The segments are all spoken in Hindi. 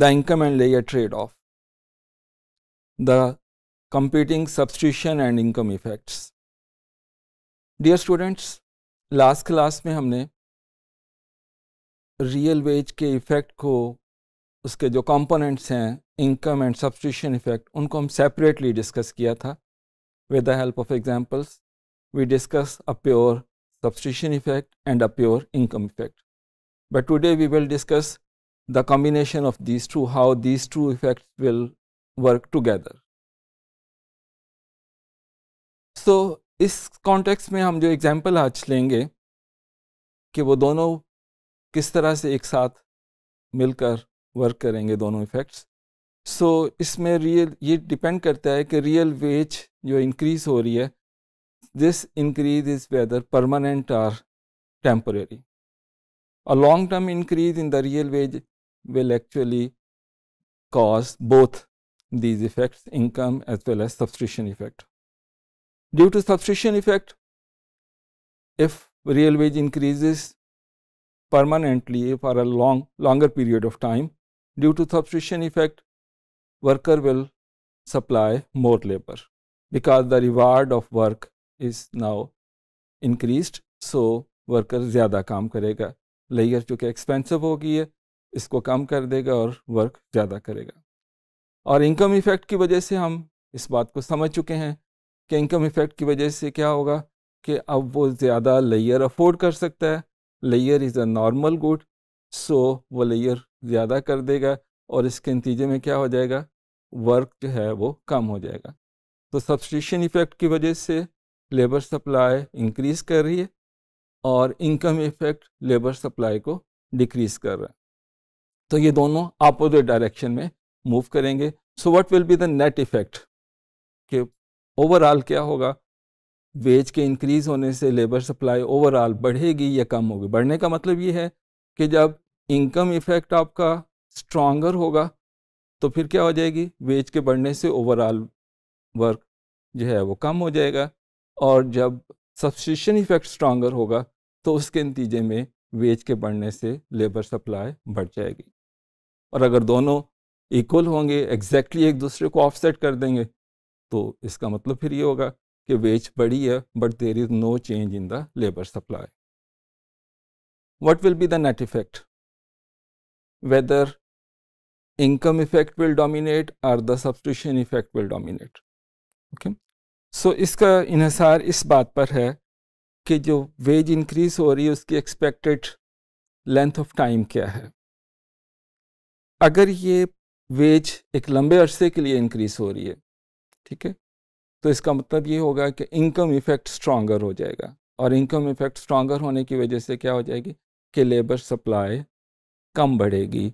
the income and layer trade-off, the competing substitution and income effects. Dear students, last class में हमने रियल वेज के इफ़ेक्ट को उसके जो कंपोनेंट्स हैं इनकम एंड सब्सटिशन इफ़ेक्ट उनको हम सेपरेटली डिस्कस किया था with the help of examples we discuss a pure substitution effect and a pure income effect but today we will discuss the combination of these two, how these two effects will work together. So so, इस कॉन्टेक्स में हम जो एग्ज़ाम्पल आज लेंगे कि वो दोनों किस तरह से एक साथ मिलकर वर्क करेंगे दोनों इफ़ेक्ट्स सो so, इसमें रियल ये डिपेंड करता है कि रियल वेज जो इंक्रीज़ हो रही है this increase is whether permanent or temporary a long term increase in the real wage will actually cause both these effects income as well as substitution effect. Due to substitution effect, if real wage increases permanently for a long longer period of time, due to substitution effect, worker will supply more labor because the reward of work is now increased. So, worker ज़्यादा काम करेगा लेयर चूँकि एक्सपेंसिव हो गई है इसको कम कर देगा और वर्क ज़्यादा करेगा और इनकम इफ़ेक्ट की वजह से हम इस बात को समझ चुके हैं कि इनकम इफ़ेक्ट की वजह से क्या होगा कि अब वो ज़्यादा लेयर अफोर्ड कर सकता है लेयर is a normal good so वो लेयर ज़्यादा कर देगा और इसके नतीजे में क्या हो जाएगा वर्क जो है वो कम हो जाएगा तो सब्सटिशन इफ़ेक्ट की वजह से लेबर सप्लाई इंक्रीज़ कर रही है और इनकम इफ़ेक्ट लेबर सप्लाई को डिक्रीज़ कर रहा है तो ये दोनों अपोजिट डायरेक्शन में मूव करेंगे so what will be the net effect कि ओवरऑल क्या होगा वेज के इंक्रीज होने से लेबर सप्लाई ओवरऑल बढ़ेगी या कम होगी बढ़ने का मतलब ये है कि जब इनकम इफेक्ट आपका स्ट्रॉन्गर होगा तो फिर क्या हो जाएगी वेज के बढ़ने से ओवरऑल वर्क जो है वो कम हो जाएगा और जब सब्सिशन इफेक्ट स्ट्रॉन्गर होगा तो उसके नतीजे में वेज के बढ़ने से लेबर सप्लाई बढ़ जाएगी और अगर दोनों इक्वल होंगे एग्जैक्टली एक दूसरे को ऑफसेट कर देंगे तो इसका मतलब फिर ये होगा कि वेज बढ़ी है but there is no change in the labour supply what will be the net effect whether income effect will dominate or the substitution effect will dominate okay so इसका इन्हसार इस बात पर है कि जो वेज इंक्रीज हो रही है उसकी एक्सपेक्टेड लेंथ ऑफ टाइम क्या है अगर ये वेज एक लंबे अरसे के लिए इंक्रीज हो रही है ठीक है तो इसका मतलब ये होगा कि इनकम इफेक्ट स्ट्रॉगर हो जाएगा और इनकम इफेक्ट स्ट्रॉगर होने की वजह से क्या हो जाएगी कि लेबर सप्लाई कम बढ़ेगी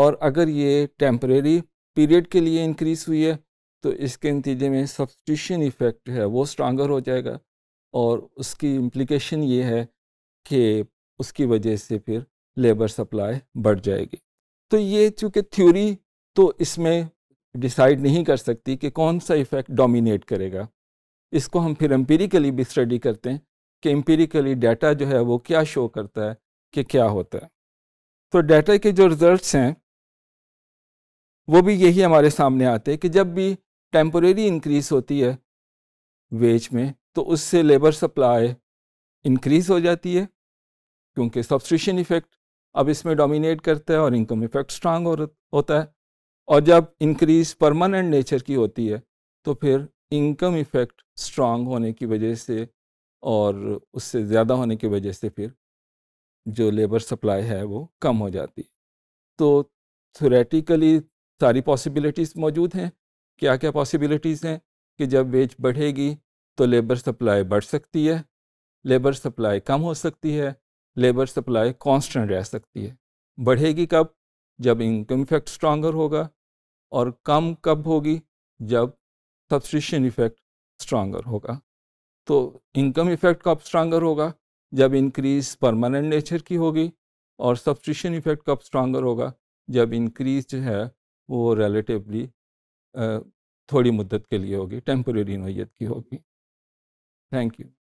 और अगर ये टेम्परेरी पीरियड के लिए इंक्रीज हुई है तो इसके नतीजे में सब्सटिशन इफ़ेक्ट है वो स्ट्रांगर हो जाएगा और उसकी इम्प्लिकेशन ये है कि उसकी वजह से फिर लेबर सप्लाई बढ़ जाएगी तो ये चूँकि थ्योरी तो इसमें डिसाइड नहीं कर सकती कि कौन सा इफ़ेक्ट डोमिनेट करेगा इसको हम फिर एम्पेरिकली भी स्टडी करते हैं कि एम्पेरिकली डाटा जो है वो क्या शो करता है कि क्या होता है तो डाटा के जो रिज़ल्ट हैं वो भी यही हमारे सामने आते हैं कि जब भी टेम्पोरेरी इंक्रीज़ होती है वेज में तो उससे लेबर सप्लाई इंक्रीज़ हो जाती है क्योंकि सब्सट्रिशन इफ़ेक्ट अब इसमें डोमिनेट करता है और इनकम इफेक्ट स्ट्रांग हो, होता है और जब इंक्रीज परमानेंट नेचर की होती है तो फिर इनकम इफेक्ट स्ट्रांग होने की वजह से और उससे ज़्यादा होने की वजह से फिर जो लेबर सप्लाई है वो कम हो जाती है तो थोरेटिकली सारी पॉसिबिलिटीज़ मौजूद हैं क्या क्या पॉसिबिलिटीज़ हैं कि जब वेज बढ़ेगी तो लेबर सप्लाई बढ़ सकती है लेबर सप्लाई कम हो सकती है लेबर सप्लाई कांस्टेंट रह सकती है बढ़ेगी कब जब इनकम इफेक्ट स्ट्रांगर होगा और कम कब होगी जब सब्सिशन इफेक्ट स्ट्रांगर होगा तो इनकम इफेक्ट कब स्ट्रांगर होगा जब इंक्रीज परमानेंट नेचर की होगी और सब्सिशन इफेक्ट कब स्ट्रांगर होगा जब इंक्रीज जो है वो रिलेटिवली थोड़ी मुद्दत के लिए होगी टेम्प्रेरी नोयत की होगी थैंक यू